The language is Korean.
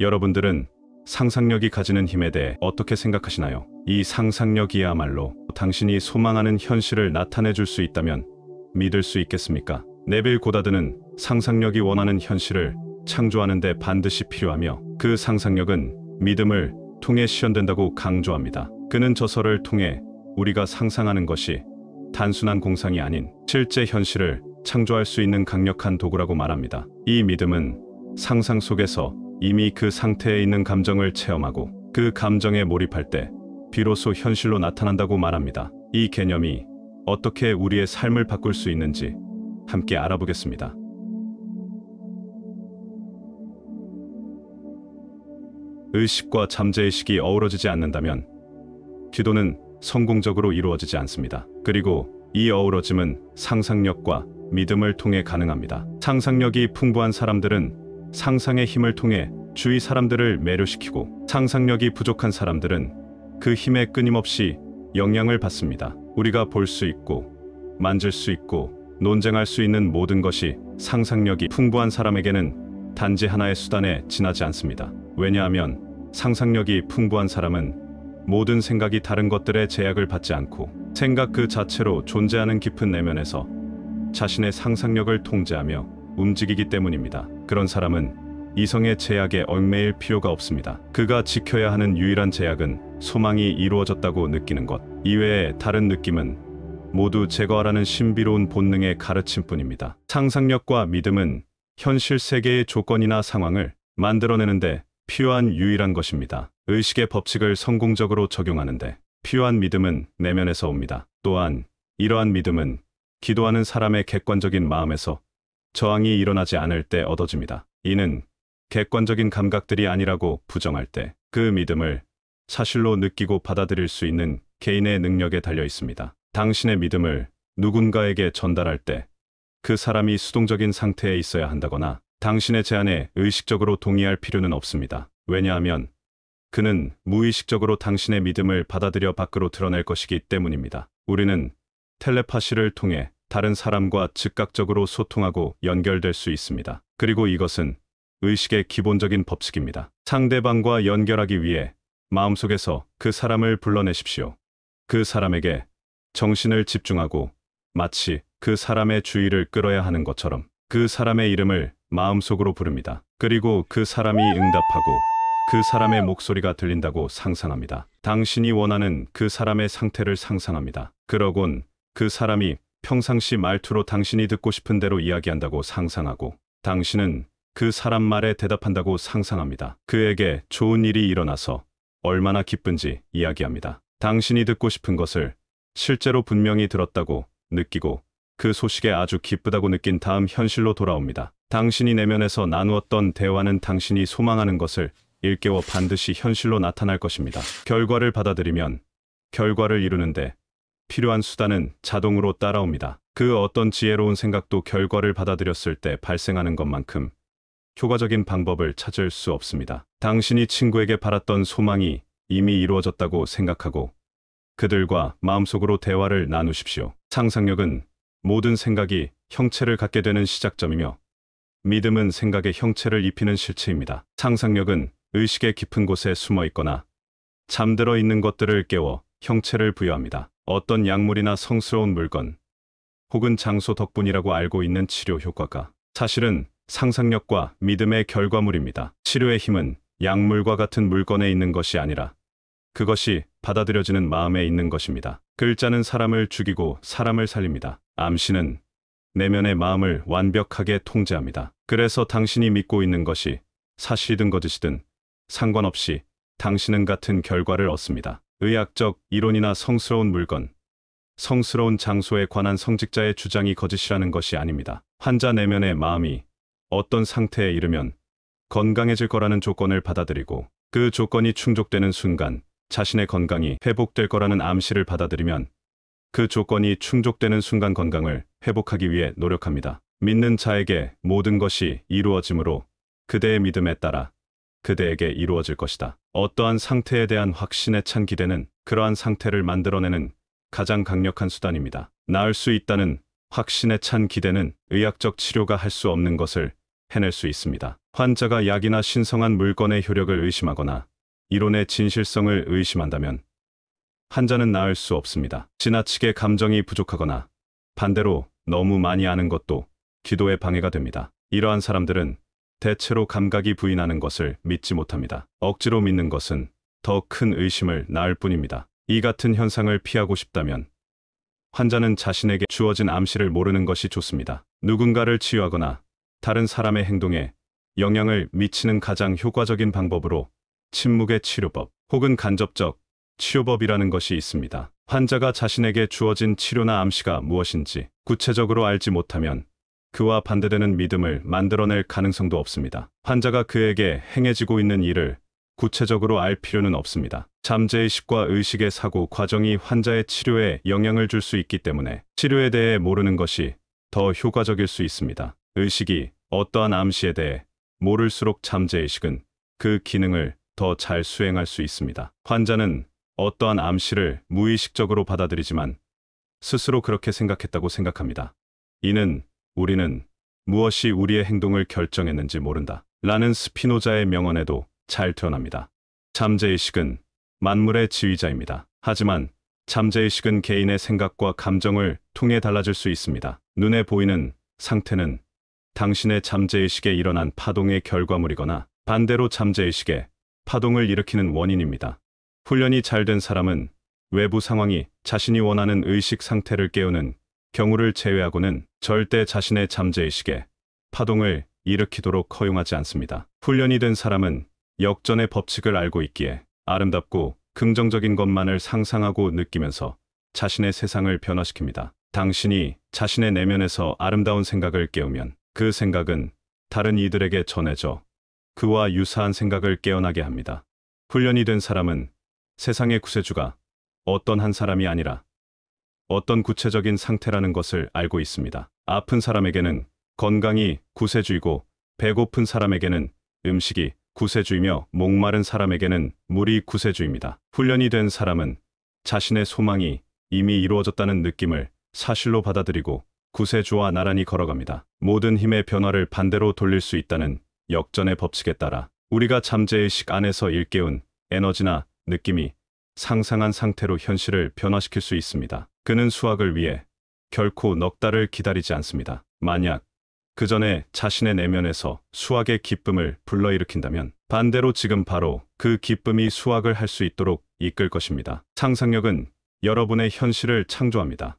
여러분들은 상상력이 가지는 힘에 대해 어떻게 생각하시나요? 이 상상력이야말로 당신이 소망하는 현실을 나타내줄 수 있다면 믿을 수 있겠습니까? 네빌 고다드는 상상력이 원하는 현실을 창조하는 데 반드시 필요하며 그 상상력은 믿음을 통해 실현된다고 강조합니다. 그는 저서를 통해 우리가 상상하는 것이 단순한 공상이 아닌 실제 현실을 창조할 수 있는 강력한 도구라고 말합니다. 이 믿음은 상상 속에서 이미 그 상태에 있는 감정을 체험하고 그 감정에 몰입할 때 비로소 현실로 나타난다고 말합니다. 이 개념이 어떻게 우리의 삶을 바꿀 수 있는지 함께 알아보겠습니다. 의식과 잠재의식이 어우러지지 않는다면 기도는 성공적으로 이루어지지 않습니다. 그리고 이 어우러짐은 상상력과 믿음을 통해 가능합니다. 상상력이 풍부한 사람들은 상상의 힘을 통해 주위 사람들을 매료시키고 상상력이 부족한 사람들은 그 힘에 끊임없이 영향을 받습니다. 우리가 볼 수 있고 만질 수 있고 논쟁할 수 있는 모든 것이 상상력이 풍부한 사람에게는 단지 하나의 수단에 지나지 않습니다. 왜냐하면 상상력이 풍부한 사람은 모든 생각이 다른 것들의 제약을 받지 않고 생각 그 자체로 존재하는 깊은 내면에서 자신의 상상력을 통제하며 움직이기 때문입니다. 그런 사람은 이성의 제약에 얽매일 필요가 없습니다. 그가 지켜야 하는 유일한 제약은 소망이 이루어졌다고 느끼는 것. 이외에 다른 느낌은 모두 제거하라는 신비로운 본능의 가르침뿐입니다. 상상력과 믿음은 현실 세계의 조건이나 상황을 만들어내는데 필요한 유일한 것입니다. 의식의 법칙을 성공적으로 적용하는데 필요한 믿음은 내면에서 옵니다. 또한 이러한 믿음은 기도하는 사람의 객관적인 마음에서 저항이 일어나지 않을 때 얻어집니다. 이는 객관적인 감각들이 아니라고 부정할 때 그 믿음을 사실로 느끼고 받아들일 수 있는 개인의 능력에 달려 있습니다. 당신의 믿음을 누군가에게 전달할 때 그 사람이 수동적인 상태에 있어야 한다거나 당신의 제안에 의식적으로 동의할 필요는 없습니다. 왜냐하면 그는 무의식적으로 당신의 믿음을 받아들여 밖으로 드러낼 것이기 때문입니다. 우리는 텔레파시를 통해 다른 사람과 즉각적으로 소통하고 연결될 수 있습니다. 그리고 이것은 의식의 기본적인 법칙입니다. 상대방과 연결하기 위해 마음속에서 그 사람을 불러내십시오. 그 사람에게 정신을 집중하고 마치 그 사람의 주의를 끌어야 하는 것처럼 그 사람의 이름을 마음속으로 부릅니다. 그리고 그 사람이 응답하고 그 사람의 목소리가 들린다고 상상합니다. 당신이 원하는 그 사람의 상태를 상상합니다. 그러곤 그 사람이 평상시 말투로 당신이 듣고 싶은 대로 이야기한다고 상상하고 당신은 그 사람 말에 대답한다고 상상합니다. 그에게 좋은 일이 일어나서 얼마나 기쁜지 이야기합니다. 당신이 듣고 싶은 것을 실제로 분명히 들었다고 느끼고 그 소식에 아주 기쁘다고 느낀 다음 현실로 돌아옵니다. 당신이 내면에서 나누었던 대화는 당신이 소망하는 것을 일깨워 반드시 현실로 나타날 것입니다. 결과를 받아들이면 결과를 이루는데 필요한 수단은 자동으로 따라옵니다. 그 어떤 지혜로운 생각도 결과를 받아들였을 때 발생하는 것만큼 효과적인 방법을 찾을 수 없습니다. 당신이 친구에게 바랐던 소망이 이미 이루어졌다고 생각하고 그들과 마음속으로 대화를 나누십시오. 상상력은 모든 생각이 형체를 갖게 되는 시작점이며 믿음은 생각의 형체를 입히는 실체입니다. 상상력은 의식의 깊은 곳에 숨어 있거나 잠들어 있는 것들을 깨워 형체를 부여합니다. 어떤 약물이나 성스러운 물건 혹은 장소 덕분이라고 알고 있는 치료 효과가 사실은 상상력과 믿음의 결과물입니다. 치료의 힘은 약물과 같은 물건에 있는 것이 아니라 그것이 받아들여지는 마음에 있는 것입니다. 글자는 사람을 죽이고 사람을 살립니다. 암시는 내면의 마음을 완벽하게 통제합니다. 그래서 당신이 믿고 있는 것이 사실이든 거짓이든 상관없이 당신은 같은 결과를 얻습니다. 의학적 이론이나 성스러운 물건, 성스러운 장소에 관한 성직자의 주장이 거짓이라는 것이 아닙니다. 환자 내면의 마음이 어떤 상태에 이르면 건강해질 거라는 조건을 받아들이고 그 조건이 충족되는 순간 자신의 건강이 회복될 거라는 암시를 받아들이면 그 조건이 충족되는 순간 건강을 회복하기 위해 노력합니다. 믿는 자에게 모든 것이 이루어지므로 그대의 믿음에 따라 그대에게 이루어질 것이다. 어떠한 상태에 대한 확신에 찬 기대는 그러한 상태를 만들어내는 가장 강력한 수단입니다. 나을 수 있다는 확신에 찬 기대는 의학적 치료가 할 수 없는 것을 해낼 수 있습니다. 환자가 약이나 신성한 물건의 효력을 의심하거나 이론의 진실성을 의심한다면 환자는 나을 수 없습니다. 지나치게 감정이 부족하거나 반대로 너무 많이 아는 것도 기도에 방해가 됩니다. 이러한 사람들은 대체로 감각이 부인하는 것을 믿지 못합니다. 억지로 믿는 것은 더 큰 의심을 낳을 뿐입니다. 이 같은 현상을 피하고 싶다면 환자는 자신에게 주어진 암시를 모르는 것이 좋습니다. 누군가를 치유하거나 다른 사람의 행동에 영향을 미치는 가장 효과적인 방법으로 침묵의 치료법 혹은 간접적 치료법이라는 것이 있습니다. 환자가 자신에게 주어진 치료나 암시가 무엇인지 구체적으로 알지 못하면 그와 반대되는 믿음을 만들어낼 가능성도 없습니다. 환자가 그에게 행해지고 있는 일을 구체적으로 알 필요는 없습니다. 잠재의식과 의식의 사고 과정이 환자의 치료에 영향을 줄 수 있기 때문에 치료에 대해 모르는 것이 더 효과적일 수 있습니다. 의식이 어떠한 암시에 대해 모를수록 잠재의식은 그 기능을 더 잘 수행할 수 있습니다. 환자는 어떠한 암시를 무의식적으로 받아들이지만 스스로 그렇게 생각했다고 생각합니다. 이는 우리는 무엇이 우리의 행동을 결정했는지 모른다. 라는 스피노자의 명언에도 잘 드러납니다. 잠재의식은 만물의 지휘자입니다. 하지만 잠재의식은 개인의 생각과 감정을 통해 달라질 수 있습니다. 눈에 보이는 상태는 당신의 잠재의식에 일어난 파동의 결과물이거나 반대로 잠재의식에 파동을 일으키는 원인입니다. 훈련이 잘 된 사람은 외부 상황이 자신이 원하는 의식 상태를 깨우는 경우를 제외하고는 절대 자신의 잠재의식에 파동을 일으키도록 허용하지 않습니다. 훈련이 된 사람은 역전의 법칙을 알고 있기에 아름답고 긍정적인 것만을 상상하고 느끼면서 자신의 세상을 변화시킵니다. 당신이 자신의 내면에서 아름다운 생각을 깨우면 그 생각은 다른 이들에게 전해져 그와 유사한 생각을 깨어나게 합니다. 훈련이 된 사람은 세상의 구세주가 어떤 한 사람이 아니라 어떤 구체적인 상태라는 것을 알고 있습니다. 아픈 사람에게는 건강이 구세주이고 배고픈 사람에게는 음식이 구세주이며 목마른 사람에게는 물이 구세주입니다. 훈련이 된 사람은 자신의 소망이 이미 이루어졌다는 느낌을 사실로 받아들이고 구세주와 나란히 걸어갑니다. 모든 힘의 변화를 반대로 돌릴 수 있다는 역전의 법칙에 따라 우리가 잠재의식 안에서 일깨운 에너지나 느낌이 상상한 상태로 현실을 변화시킬 수 있습니다. 그는 수학을 위해 결코 넉 달을 기다리지 않습니다. 만약 그 전에 자신의 내면에서 수학의 기쁨을 불러일으킨다면 반대로 지금 바로 그 기쁨이 수학을 할 수 있도록 이끌 것입니다. 상상력은 여러분의 현실을 창조합니다.